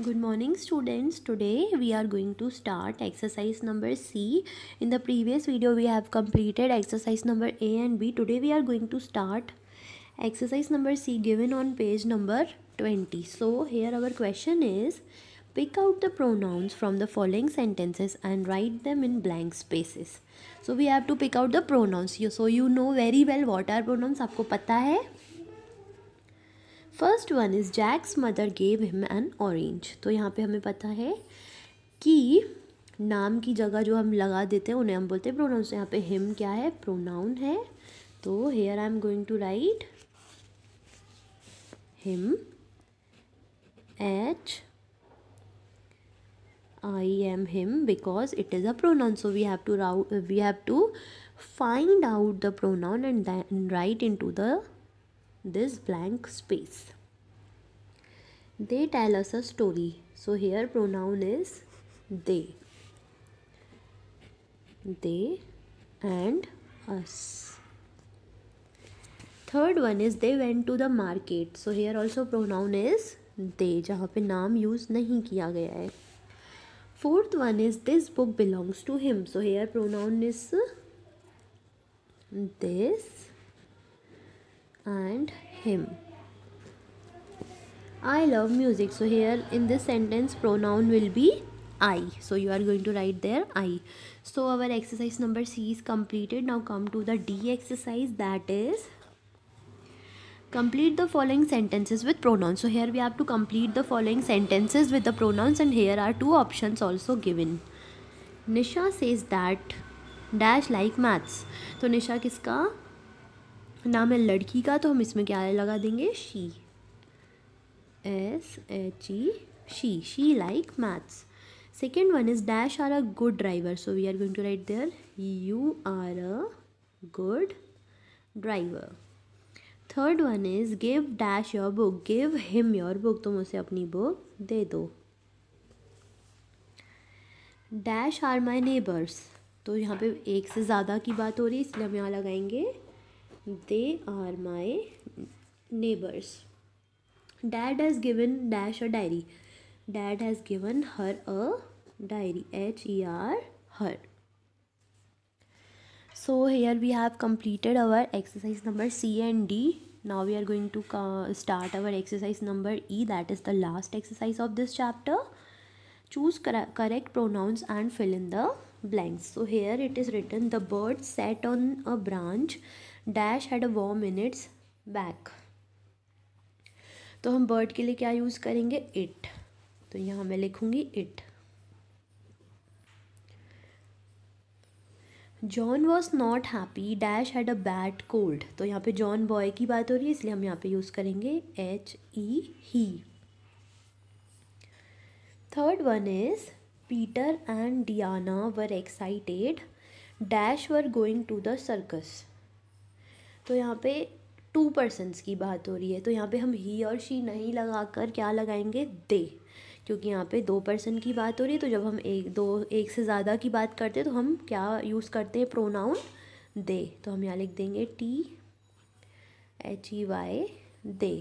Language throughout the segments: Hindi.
good morning students today we are going to start exercise number c in the previous video we have completed exercise number a and b today we are going to start exercise number c given on page number 20 so here our question is pick out the pronouns from the following sentences and write them in blank spaces so we have to pick out the pronouns so you know very well what are pronouns aapko pata hai first one is Jack's mother gave him an orange तो यहाँ पे हमें पता है कि नाम की जगह जो हम लगा देते हैं उन्हें हम बोलते हैं प्रोनाउन तो यहाँ पे हिम क्या है प्रोनाउन है तो here I am going to write him H I M him because it is a pronoun so we have to we have to find out the pronoun and write in to the this blank space. They tell us a story. So here pronoun is they. They and us. Third one is they went to the market. So here also pronoun is they jahan pe naam use nahi kiya gaya hai fourth one is this book belongs to him so here pronoun is this and him. I love music. So here in this sentence pronoun will be I. So you are going to write there I. So our exercise number C is completed. Now come to the D exercise that is complete the following sentences with pronouns. So here we have to complete the following sentences with the pronouns and here are two options also given. Nisha says that dash like maths. So Nisha किसका नाम है लड़की का तो हम इसमें क्या लगा देंगे she S H E she she like maths second one is dash are a good driver so we are going to write there you are a good driver third one is give dash your book give him your book तुम उसे अपनी बुक दे दो डैश आर माई नेबर्स तो यहाँ पे एक से ज़्यादा की बात हो रही है इसलिए हम यहाँ लगाएंगे they are my neighbors dad has given dash a diary dad has given her a diary h e r her so here we have completed our exercise number c and d now we are going to start our exercise number e that is the last exercise of this chapter choose correct pronouns and fill in the blanks so here it is written the bird sat on a branch dash had a worm in its back तो हम बर्ड के लिए क्या यूज़ करेंगे इट तो यहां मैं लिखूंगी it John was not happy dash had a bad cold तो यहाँ पे जॉन बॉय की बात हो रही है इसलिए हम यहाँ पे यूज़ करेंगे H E he third one is Peter and Diana were excited dash were going to the circus तो यहाँ पे टू पर्सनस की बात हो रही है तो यहाँ पे हम ही और शी नहीं लगा कर क्या लगाएंगे दे क्योंकि यहाँ पे दो पर्सन की बात हो रही है तो जब हम एक दो एक से ज़्यादा की बात करते हैं तो हम क्या यूज़ करते हैं प्रोनाउन दे तो हम यहाँ लिख देंगे T H E Y they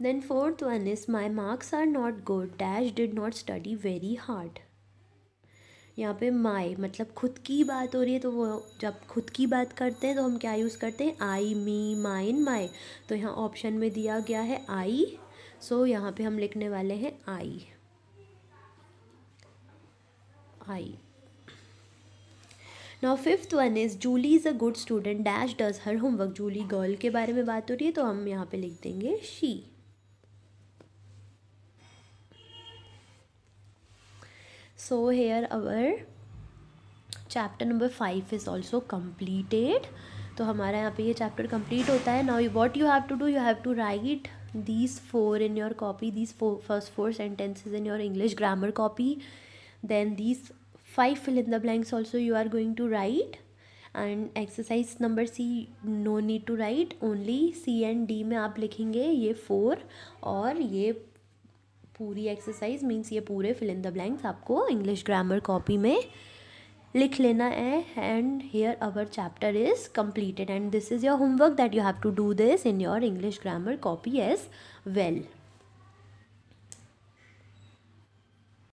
Then fourth one is my marks are not good dash did not study very hard. यहाँ पे माई मतलब खुद की बात हो रही है तो वो जब खुद की बात करते हैं तो हम क्या यूज़ करते हैं आई मी माइन माई तो यहाँ ऑप्शन में दिया गया है आई सो so यहाँ पे हम लिखने वाले हैं I I now fifth one is Julie is a good student dash does her homework Julie girl के बारे में बात हो रही है तो हम यहाँ पे लिख देंगे she so here our chapter number five is also completed तो हमारा यहाँ पे ये चैप्टर कंप्लीट होता है now what you have to do you have to write these four in your copy these four first four sentences in your English grammar copy then these five fill in the blanks also you are going to write and exercise number C no need to write only C and D में आप लिखेंगे ये फोर और ये पूरी एक्सरसाइज मीन्स ये पूरे फिल इन द ब्लैंक्स आपको इंग्लिश ग्रामर कॉपी में लिख लेना है and here our chapter is completed and this is your homework that you have to do this in your English grammar copy as well